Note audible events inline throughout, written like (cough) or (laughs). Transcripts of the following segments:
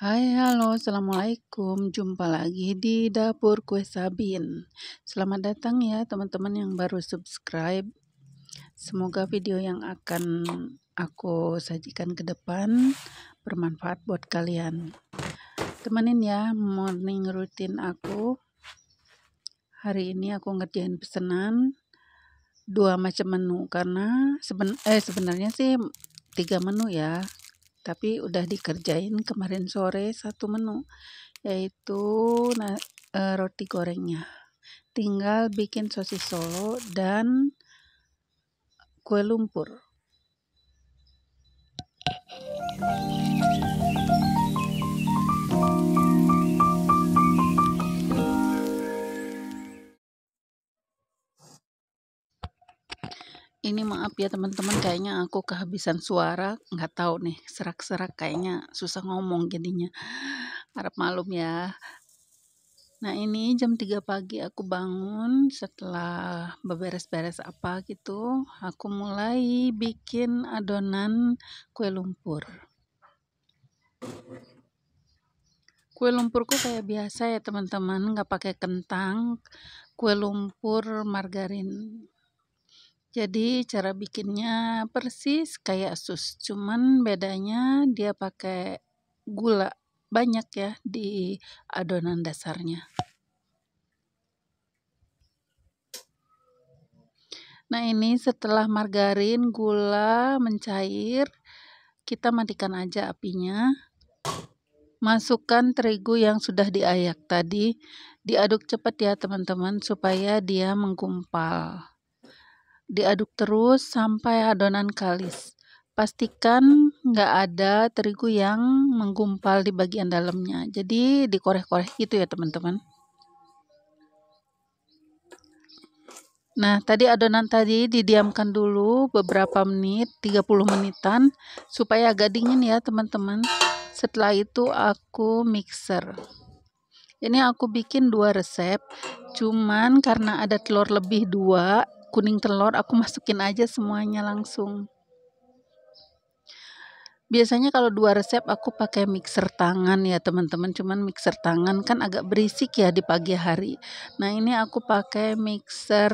Hai, halo, assalamualaikum. Jumpa lagi di dapur kue Sabin. Selamat datang ya, teman-teman yang baru subscribe. Semoga video yang akan aku sajikan ke depan bermanfaat buat kalian. Temenin ya, morning rutin aku. Hari ini aku ngerjain pesanan dua macam menu karena seben eh sebenarnya sih tiga menu ya tapi udah dikerjain kemarin sore satu menu yaitu nah, e, roti gorengnya tinggal bikin sosis solo dan kue lumpur Thank you. ini maaf ya teman-teman kayaknya aku kehabisan suara nggak tahu nih serak-serak kayaknya susah ngomong jadinya harap malum ya nah ini jam 3 pagi aku bangun setelah beberes-beres apa gitu aku mulai bikin adonan kue lumpur kue lumpurku kayak biasa ya teman-teman nggak pakai kentang kue lumpur margarin jadi cara bikinnya persis kayak sus, cuman bedanya dia pakai gula banyak ya di adonan dasarnya. Nah ini setelah margarin, gula mencair, kita matikan aja apinya. Masukkan terigu yang sudah diayak tadi, diaduk cepat ya teman-teman supaya dia menggumpal. Diaduk terus sampai adonan kalis. Pastikan nggak ada terigu yang menggumpal di bagian dalamnya. Jadi dikorek-korek gitu ya teman-teman. Nah, tadi adonan tadi didiamkan dulu beberapa menit, 30 menitan, supaya agak dingin ya teman-teman. Setelah itu aku mixer. Ini aku bikin dua resep, cuman karena ada telur lebih dua, kuning telur aku masukin aja semuanya langsung biasanya kalau dua resep aku pakai mixer tangan ya teman-teman cuman mixer tangan kan agak berisik ya di pagi hari nah ini aku pakai mixer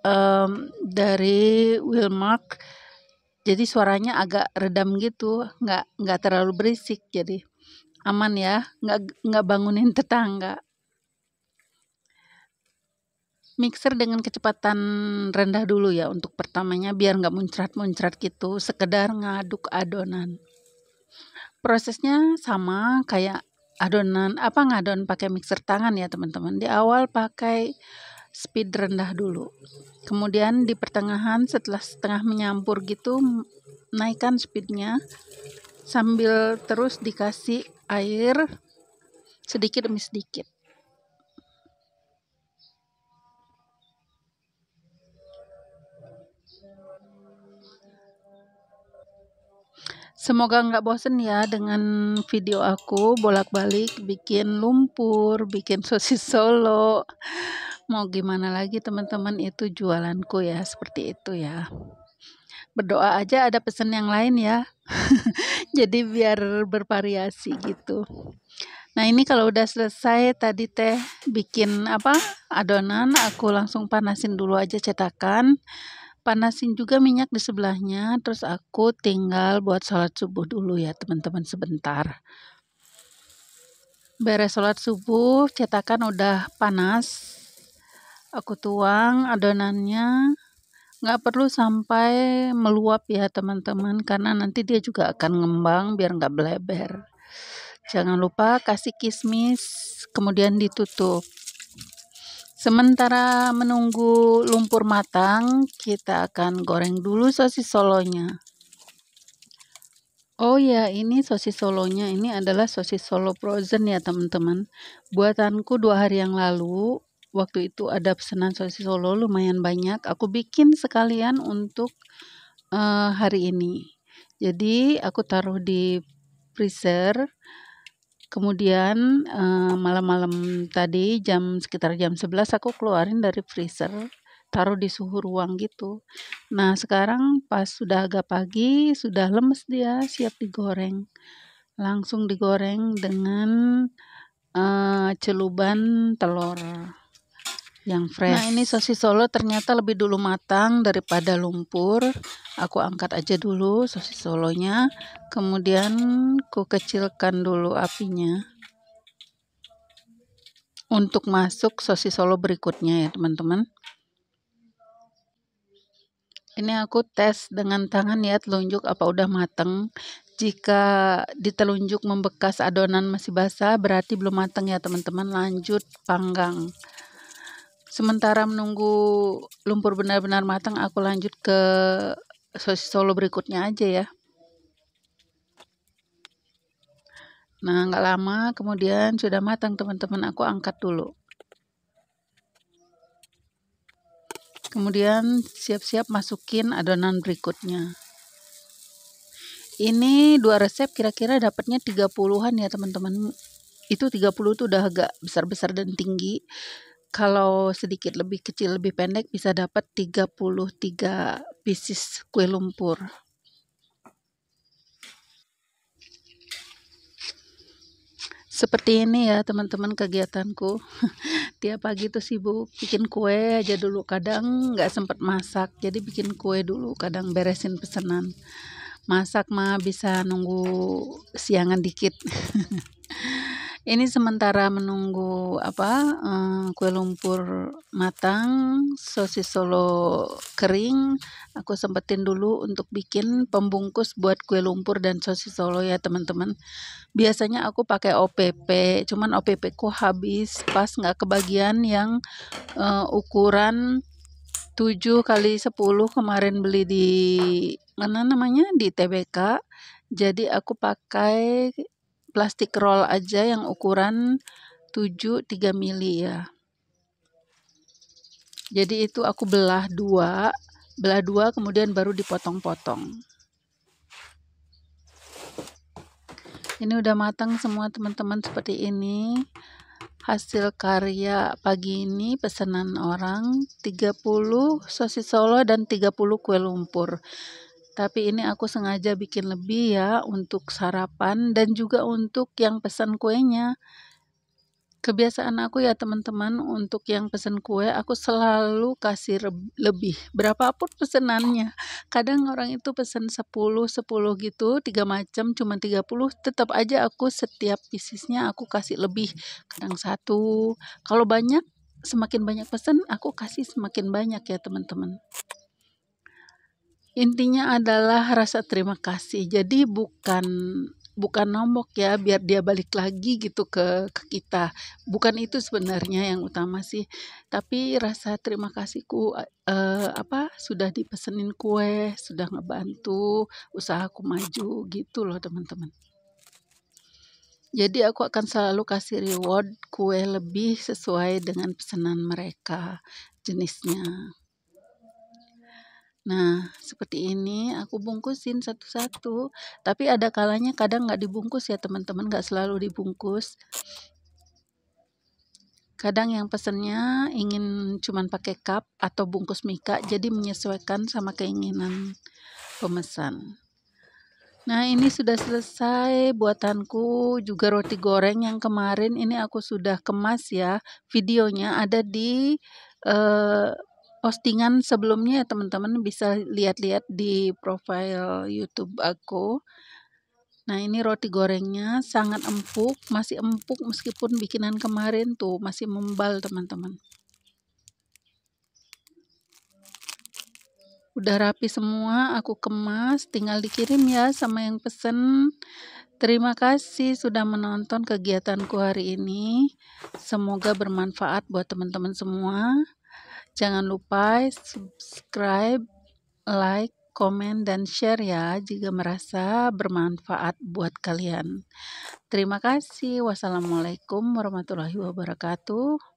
um, dari Wilmark jadi suaranya agak redam gitu nggak nggak terlalu berisik jadi aman ya nggak nggak bangunin tetangga mixer dengan kecepatan rendah dulu ya untuk pertamanya biar nggak muncrat-muncrat gitu sekedar ngaduk adonan prosesnya sama kayak adonan apa ngadon pakai mixer tangan ya teman-teman di awal pakai speed rendah dulu kemudian di pertengahan setelah setengah menyampur gitu naikkan speednya sambil terus dikasih air sedikit demi sedikit Semoga nggak bosen ya dengan video aku bolak-balik bikin lumpur, bikin sosis (laughs) solo. Mau gimana lagi teman-teman itu jualanku ya seperti itu ya. Berdoa aja ada pesan yang lain ya. (laughs) Jadi biar bervariasi gitu. Nah ini kalau udah selesai tadi teh bikin apa adonan aku langsung panasin dulu aja cetakan panasin juga minyak di sebelahnya terus aku tinggal buat sholat subuh dulu ya teman-teman sebentar beres sholat subuh cetakan udah panas aku tuang adonannya nggak perlu sampai meluap ya teman-teman karena nanti dia juga akan ngembang biar nggak beleber jangan lupa kasih kismis kemudian ditutup Sementara menunggu lumpur matang, kita akan goreng dulu sosis solonya. Oh ya, ini sosis solonya. Ini adalah sosis solo frozen ya teman-teman. Buatanku dua hari yang lalu, waktu itu ada pesanan sosis solo lumayan banyak. Aku bikin sekalian untuk uh, hari ini. Jadi aku taruh di freezer Kemudian eh, malam-malam tadi jam sekitar jam 11 aku keluarin dari freezer, taruh di suhu ruang gitu. Nah, sekarang pas sudah agak pagi, sudah lemes dia, siap digoreng. Langsung digoreng dengan uh, celuban telur yang fresh. Nah, ini sosis Solo ternyata lebih dulu matang daripada lumpur. Aku angkat aja dulu sosis Solonya, kemudian ku kecilkan dulu apinya. Untuk masuk sosis Solo berikutnya ya, teman-teman. Ini aku tes dengan tangan ya telunjuk apa udah matang. Jika di telunjuk membekas adonan masih basah berarti belum mateng ya teman-teman. Lanjut panggang. Sementara menunggu lumpur benar-benar matang, aku lanjut ke sosis solo berikutnya aja ya. Nah, nggak lama kemudian sudah matang teman-teman, aku angkat dulu. Kemudian siap-siap masukin adonan berikutnya. Ini dua resep kira-kira dapatnya 30-an ya teman-teman. Itu 30 itu udah agak besar-besar dan tinggi kalau sedikit lebih kecil lebih pendek bisa dapat 33 pieces kue lumpur seperti ini ya teman-teman kegiatanku (laughs) tiap pagi tuh sibuk bikin kue aja dulu kadang nggak sempat masak jadi bikin kue dulu kadang beresin pesanan masak mah bisa nunggu siangan dikit (laughs) Ini sementara menunggu apa eh, kue lumpur matang, sosis solo kering, aku sempetin dulu untuk bikin pembungkus buat kue lumpur dan sosis solo ya teman-teman. Biasanya aku pakai OPP, cuman OPP ku habis pas nggak kebagian yang uh, ukuran 7 kali 10 kemarin beli di mana namanya di TBK jadi aku pakai plastik roll aja yang ukuran 7 3 mili ya jadi itu aku belah dua belah dua kemudian baru dipotong-potong ini udah matang semua teman-teman seperti ini hasil karya pagi ini pesanan orang 30 sosis solo dan 30 kue lumpur tapi ini aku sengaja bikin lebih ya untuk sarapan dan juga untuk yang pesan kuenya kebiasaan aku ya teman-teman untuk yang pesan kue aku selalu kasih lebih berapapun pesenannya kadang orang itu pesan 10 10 gitu tiga macam cuma 30 tetap aja aku setiap bisnisnya aku kasih lebih kadang satu kalau banyak semakin banyak pesan aku kasih semakin banyak ya teman-teman intinya adalah rasa terima kasih jadi bukan bukan nombok ya biar dia balik lagi gitu ke ke kita bukan itu sebenarnya yang utama sih tapi rasa terima kasihku eh, apa sudah dipesenin kue sudah ngebantu usahaku maju gitu loh teman-teman jadi aku akan selalu kasih reward kue lebih sesuai dengan pesanan mereka jenisnya Nah, seperti ini aku bungkusin satu-satu. Tapi ada kalanya kadang nggak dibungkus ya teman-teman, nggak selalu dibungkus. Kadang yang pesennya ingin cuman pakai cup atau bungkus mika, jadi menyesuaikan sama keinginan pemesan. Nah, ini sudah selesai buatanku juga roti goreng yang kemarin ini aku sudah kemas ya. Videonya ada di uh, postingan sebelumnya ya teman-teman bisa lihat-lihat di profile YouTube aku. Nah, ini roti gorengnya sangat empuk, masih empuk meskipun bikinan kemarin tuh masih membal, teman-teman. Udah rapi semua, aku kemas, tinggal dikirim ya sama yang pesen. Terima kasih sudah menonton kegiatanku hari ini. Semoga bermanfaat buat teman-teman semua. Jangan lupa subscribe, like, komen, dan share ya jika merasa bermanfaat buat kalian. Terima kasih. Wassalamualaikum warahmatullahi wabarakatuh.